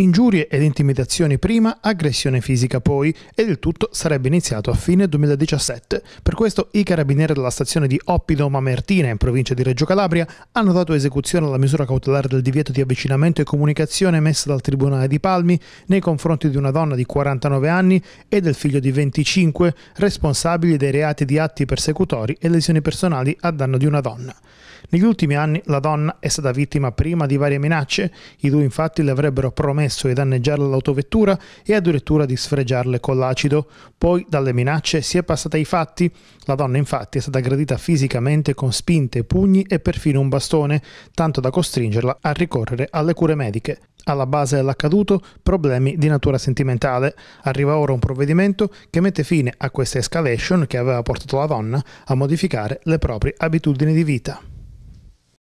Ingiurie ed intimidazioni prima, aggressione fisica poi ed il tutto sarebbe iniziato a fine 2017. Per questo i carabinieri della stazione di Oppido Mamertina in provincia di Reggio Calabria hanno dato esecuzione alla misura cautelare del divieto di avvicinamento e comunicazione messa dal Tribunale di Palmi nei confronti di una donna di 49 anni e del figlio di 25 responsabili dei reati di atti persecutori e lesioni personali a danno di una donna. Negli ultimi anni la donna è stata vittima prima di varie minacce, i due infatti le avrebbero promesso promesso di danneggiare l'autovettura e addirittura di sfregiarle con l'acido. Poi dalle minacce si è passata ai fatti. La donna infatti è stata aggredita fisicamente con spinte, pugni e perfino un bastone, tanto da costringerla a ricorrere alle cure mediche. Alla base dell'accaduto problemi di natura sentimentale. Arriva ora un provvedimento che mette fine a questa escalation che aveva portato la donna a modificare le proprie abitudini di vita.